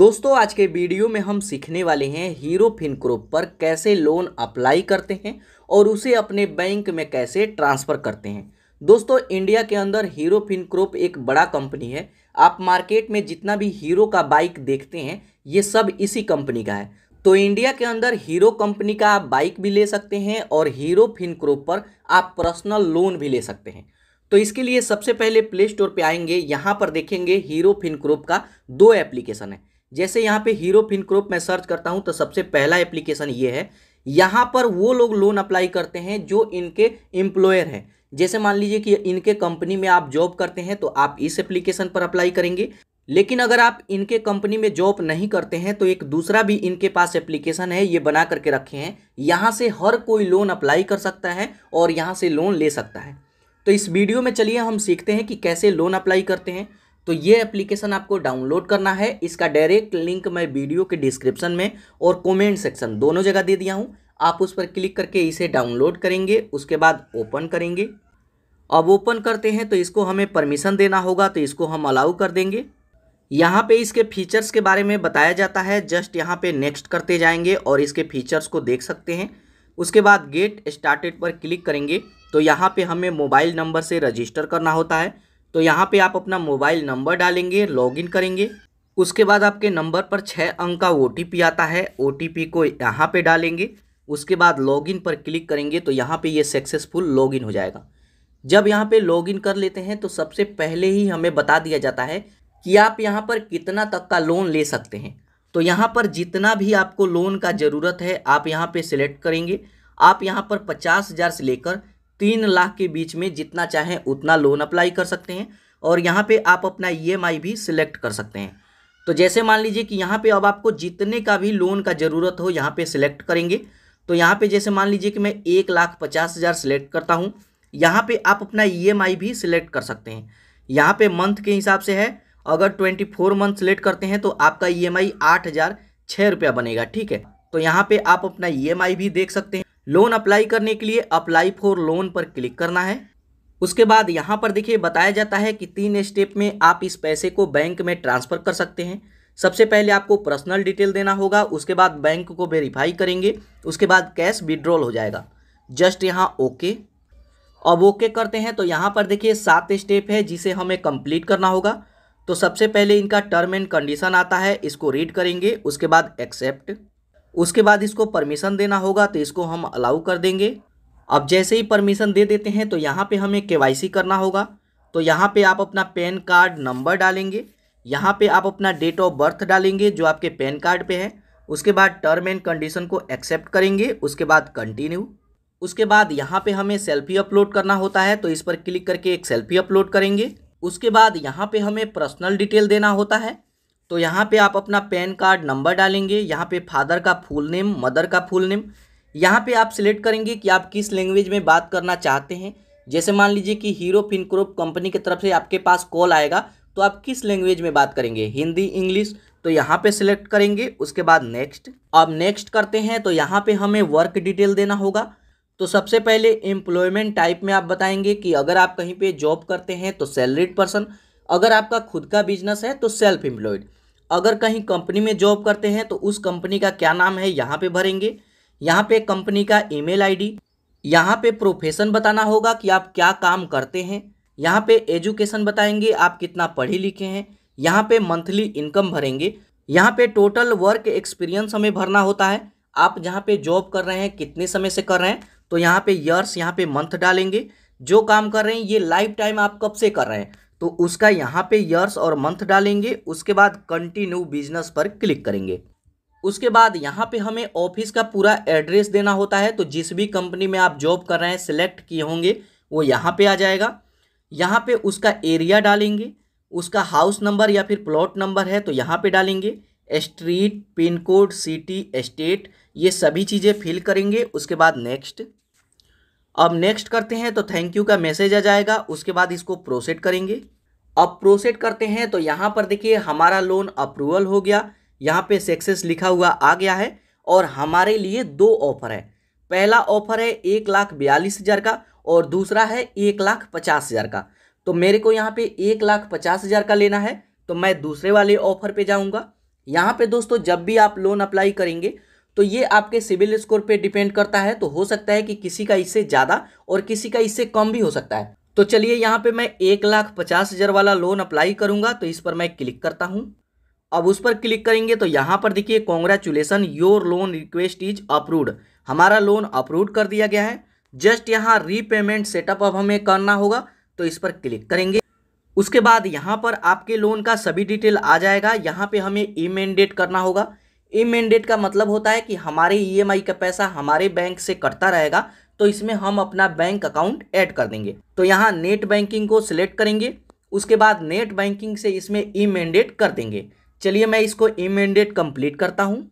दोस्तों आज के वीडियो में हम सीखने वाले हैं हीरो फिनक्रोप पर कैसे लोन अप्लाई करते हैं और उसे अपने बैंक में कैसे ट्रांसफ़र करते हैं दोस्तों इंडिया के अंदर हीरो फिनक्रोप एक बड़ा कंपनी है आप मार्केट में जितना भी हीरो का बाइक देखते हैं ये सब इसी कंपनी का है तो इंडिया के अंदर हीरो कंपनी का आप बाइक भी ले सकते हैं और हीरो फिनक्रोप पर आप पर्सनल लोन भी ले सकते हैं तो इसके लिए सबसे पहले प्ले स्टोर पर आएंगे यहाँ पर देखेंगे हीरो फिनक्रोप का दो एप्लीकेशन है जैसे यहाँ पे हीरो फिनक्रोप मैं सर्च करता हूँ तो सबसे पहला एप्लीकेशन ये है यहाँ पर वो लोग लोन अप्लाई करते हैं जो इनके एम्प्लॉयर हैं जैसे मान लीजिए कि इनके कंपनी में आप जॉब करते हैं तो आप इस एप्लीकेशन पर अप्लाई करेंगे लेकिन अगर आप इनके कंपनी में जॉब नहीं करते हैं तो एक दूसरा भी इनके पास एप्लीकेशन है ये बना करके रखे हैं यहाँ से हर कोई लोन अप्लाई कर सकता है और यहाँ से लोन ले सकता है तो इस वीडियो में चलिए हम सीखते हैं कि कैसे लोन अप्लाई करते हैं तो ये एप्लीकेशन आपको डाउनलोड करना है इसका डायरेक्ट लिंक मैं वीडियो के डिस्क्रिप्शन में और कमेंट सेक्शन दोनों जगह दे दिया हूँ आप उस पर क्लिक करके इसे डाउनलोड करेंगे उसके बाद ओपन करेंगे अब ओपन करते हैं तो इसको हमें परमिशन देना होगा तो इसको हम अलाउ कर देंगे यहाँ पे इसके फीचर्स के बारे में बताया जाता है जस्ट यहाँ पे नेक्स्ट करते जाएंगे और इसके फीचर्स को देख सकते हैं उसके बाद गेट स्टार्टेड पर क्लिक करेंगे तो यहाँ पे हमें मोबाइल नंबर से रजिस्टर करना होता है तो यहाँ पे आप अपना मोबाइल नंबर डालेंगे लॉगिन करेंगे उसके बाद आपके नंबर पर छः अंक का ओ आता है ओ को यहाँ पे डालेंगे उसके बाद लॉगिन पर क्लिक करेंगे तो यहाँ पे ये सक्सेसफुल लॉगिन हो जाएगा जब यहाँ पे लॉगिन कर लेते हैं तो सबसे पहले ही हमें बता दिया जाता है कि आप यहाँ पर कितना तक का लोन ले सकते हैं तो यहाँ पर जितना भी आपको लोन का ज़रूरत है आप यहाँ पे सिलेक्ट करेंगे आप यहाँ पर पचास हज़ार से लेकर तीन लाख के बीच में जितना चाहें उतना लोन अप्लाई कर सकते हैं और यहाँ पे आप अपना ई e भी सिलेक्ट कर सकते हैं तो जैसे मान लीजिए कि यहाँ पे अब आपको जितने का भी लोन का ज़रूरत हो यहाँ पे सिलेक्ट करेंगे तो यहाँ पे जैसे मान लीजिए कि मैं एक लाख पचास हज़ार सिलेक्ट करता हूँ यहाँ पे आप अपना ई e भी सिलेक्ट कर सकते हैं यहाँ पे मंथ के हिसाब से है अगर ट्वेंटी फोर मंथ सिलेक्ट करते हैं तो आपका ई एम आई आठ हज़ार छः रुपया बनेगा ठीक है तो यहाँ पर आप अपना ई e भी देख सकते हैं लोन अप्लाई करने के लिए अप्लाई फॉर लोन पर क्लिक करना है उसके बाद यहाँ पर देखिए बताया जाता है कि तीन स्टेप में आप इस पैसे को बैंक में ट्रांसफ़र कर सकते हैं सबसे पहले आपको पर्सनल डिटेल देना होगा उसके बाद बैंक को वेरीफाई करेंगे उसके बाद कैश विड्रॉल हो जाएगा जस्ट यहाँ ओके अब ओके करते हैं तो यहाँ पर देखिए सात स्टेप है जिसे हमें कंप्लीट करना होगा तो सबसे पहले इनका टर्म एंड कंडीशन आता है इसको रीड करेंगे उसके बाद एक्सेप्ट उसके बाद इसको परमिशन देना होगा तो इसको हम अलाउ कर देंगे अब जैसे ही परमिशन दे देते हैं तो यहाँ पे हमें के करना होगा तो यहाँ पे आप अपना पैन कार्ड नंबर डालेंगे यहाँ पे आप अपना डेट ऑफ बर्थ डालेंगे जो आपके पैन कार्ड पे है उसके बाद टर्म एंड कंडीशन को एक्सेप्ट करेंगे उसके बाद कंटिन्यू उसके बाद यहाँ पे हमें सेल्फी अपलोड करना होता है तो इस पर क्लिक करके एक सेल्फी अपलोड करेंगे उसके बाद यहाँ पर हमें पर्सनल डिटेल देना होता है तो यहाँ पे आप अपना पैन कार्ड नंबर डालेंगे यहाँ पे फादर का फुल नेम मदर का फुल नेम यहाँ पे आप सिलेक्ट करेंगे कि आप किस लैंग्वेज में बात करना चाहते हैं जैसे मान लीजिए कि हीरो फिनक्रोप कंपनी की तरफ से आपके पास कॉल आएगा तो आप किस लैंग्वेज में बात करेंगे हिंदी इंग्लिश तो यहाँ पे सिलेक्ट करेंगे उसके बाद नेक्स्ट अब नेक्स्ट करते हैं तो यहाँ पे हमें वर्क डिटेल देना होगा तो सबसे पहले एम्प्लॉयमेंट टाइप में आप बताएंगे कि अगर आप कहीं पे जॉब करते हैं तो सैलरीड पर्सन अगर आपका खुद का बिजनेस है तो सेल्फ एम्प्लॉयड अगर कहीं कंपनी में जॉब करते हैं तो उस कंपनी का क्या नाम है यहाँ पे भरेंगे यहाँ पे कंपनी का ईमेल आईडी यहाँ पे प्रोफेशन बताना होगा कि आप क्या काम करते हैं यहाँ पे एजुकेशन बताएंगे आप कितना पढ़े लिखे हैं यहाँ पे मंथली इनकम भरेंगे यहाँ पे टोटल वर्क एक्सपीरियंस हमें भरना होता है आप जहाँ पे जॉब कर रहे हैं कितने समय से कर रहे हैं तो यहाँ पे ईयर्स यहाँ पे मंथ डालेंगे जो काम कर रहे हैं ये लाइफ टाइम आप कब से कर रहे हैं तो उसका यहाँ पे ईयर्स और मंथ डालेंगे उसके बाद कंटिन्यू बिजनेस पर क्लिक करेंगे उसके बाद यहाँ पे हमें ऑफिस का पूरा एड्रेस देना होता है तो जिस भी कंपनी में आप जॉब कर रहे हैं सिलेक्ट किए होंगे वो यहाँ पे आ जाएगा यहाँ पे उसका एरिया डालेंगे उसका हाउस नंबर या फिर प्लॉट नंबर है तो यहाँ पे डालेंगे street pin code city state ये सभी चीज़ें फिल करेंगे उसके बाद नेक्स्ट अब नेक्स्ट करते हैं तो थैंक यू का मैसेज आ जाएगा उसके बाद इसको प्रोसेड करेंगे अब प्रोसेड करते हैं तो यहाँ पर देखिए हमारा लोन अप्रूवल हो गया यहाँ पे सक्सेस लिखा हुआ आ गया है और हमारे लिए दो ऑफर है पहला ऑफर है एक लाख बयालीस हज़ार का और दूसरा है एक लाख पचास हज़ार का तो मेरे को यहाँ पे एक लाख पचास हज़ार का लेना है तो मैं दूसरे वाले ऑफर पे जाऊँगा यहाँ पे दोस्तों जब भी आप लोन अप्लाई करेंगे तो ये आपके सिविल स्कोर पर डिपेंड करता है तो हो सकता है कि किसी का इससे ज़्यादा और किसी का इससे कम भी हो सकता है तो चलिए यहाँ पे मैं एक लाख पचास हज़ार वाला लोन अप्लाई करूँगा तो इस पर मैं क्लिक करता हूँ अब उस पर क्लिक करेंगे तो यहाँ पर देखिए congratulation your loan request is approved हमारा लोन अप्रूव कर दिया गया है जस्ट यहाँ रीपेमेंट सेटअप अब हमें करना होगा तो इस पर क्लिक करेंगे उसके बाद यहाँ पर आपके लोन का सभी डिटेल आ जाएगा यहाँ पे हमें ई e मैंडेट करना होगा ई e मैंडेट का मतलब होता है कि हमारे ई e का पैसा हमारे बैंक से कटता रहेगा तो इसमें हम अपना बैंक अकाउंट ऐड कर देंगे तो यहाँ नेट बैंकिंग को सिलेक्ट करेंगे उसके बाद नेट बैंकिंग से इसमें ई e मैंडेट कर देंगे चलिए मैं इसको ई मैंडेट कम्प्लीट करता हूँ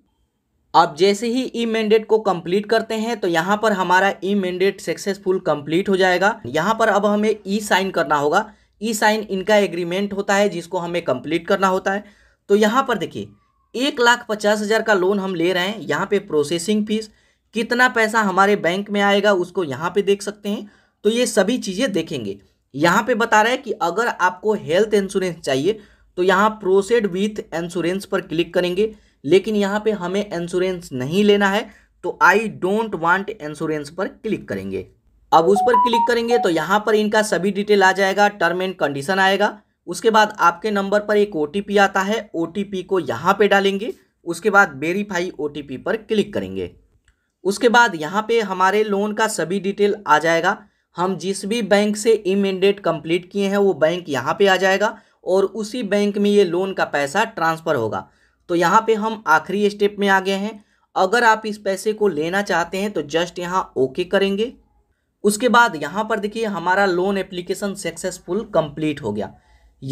आप जैसे ही ई e मैंडेट को कम्प्लीट करते हैं तो यहाँ पर हमारा ई मैंडेट सक्सेसफुल कम्प्लीट हो जाएगा यहाँ पर अब हमें ई e साइन करना होगा ई साइन इनका एग्रीमेंट होता है जिसको हमें कंप्लीट करना होता है तो यहाँ पर देखिए एक लाख पचास हज़ार का लोन हम ले रहे हैं यहाँ पे प्रोसेसिंग फीस कितना पैसा हमारे बैंक में आएगा उसको यहाँ पे देख सकते हैं तो ये सभी चीज़ें देखेंगे यहाँ पे बता रहा है कि अगर आपको हेल्थ इंश्योरेंस चाहिए तो यहाँ प्रोसेड विथ इंश्योरेंस पर क्लिक करेंगे लेकिन यहाँ पे हमें इंश्योरेंस नहीं लेना है तो आई डोंट वांट इंश्योरेंस पर क्लिक करेंगे अब उस पर क्लिक करेंगे तो यहाँ पर इनका सभी डिटेल आ जाएगा टर्म एंड कंडीशन आएगा उसके बाद आपके नंबर पर एक ओ आता है ओ को यहाँ पर डालेंगे उसके बाद वेरीफाई ओ पर क्लिक करेंगे उसके बाद यहाँ पे हमारे लोन का सभी डिटेल आ जाएगा हम जिस भी बैंक से इमेंडेट कंप्लीट किए हैं वो बैंक यहाँ पे आ जाएगा और उसी बैंक में ये लोन का पैसा ट्रांसफ़र होगा तो यहाँ पे हम आखिरी स्टेप में आ गए हैं अगर आप इस पैसे को लेना चाहते हैं तो जस्ट यहाँ ओके करेंगे उसके बाद यहाँ पर देखिए हमारा लोन एप्लीकेशन सक्सेसफुल कम्प्लीट हो गया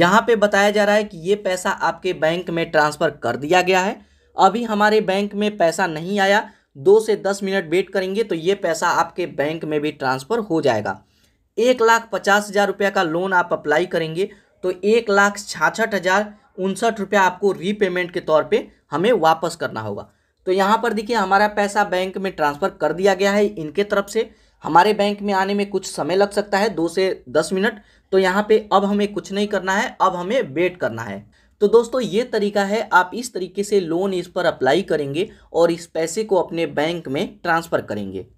यहाँ पर बताया जा रहा है कि ये पैसा आपके बैंक में ट्रांसफ़र कर दिया गया है अभी हमारे बैंक में पैसा नहीं आया दो से दस मिनट वेट करेंगे तो ये पैसा आपके बैंक में भी ट्रांसफ़र हो जाएगा एक लाख पचास हज़ार रुपये का लोन आप अप्लाई करेंगे तो एक लाख छाछठ हज़ार उनसठ रुपया आपको रीपेमेंट के तौर पे हमें वापस करना होगा तो यहाँ पर देखिए हमारा पैसा बैंक में ट्रांसफ़र कर दिया गया है इनके तरफ से हमारे बैंक में आने में कुछ समय लग सकता है दो से दस मिनट तो यहाँ पर अब हमें कुछ नहीं करना है अब हमें वेट करना है तो दोस्तों ये तरीका है आप इस तरीके से लोन इस पर अप्लाई करेंगे और इस पैसे को अपने बैंक में ट्रांसफ़र करेंगे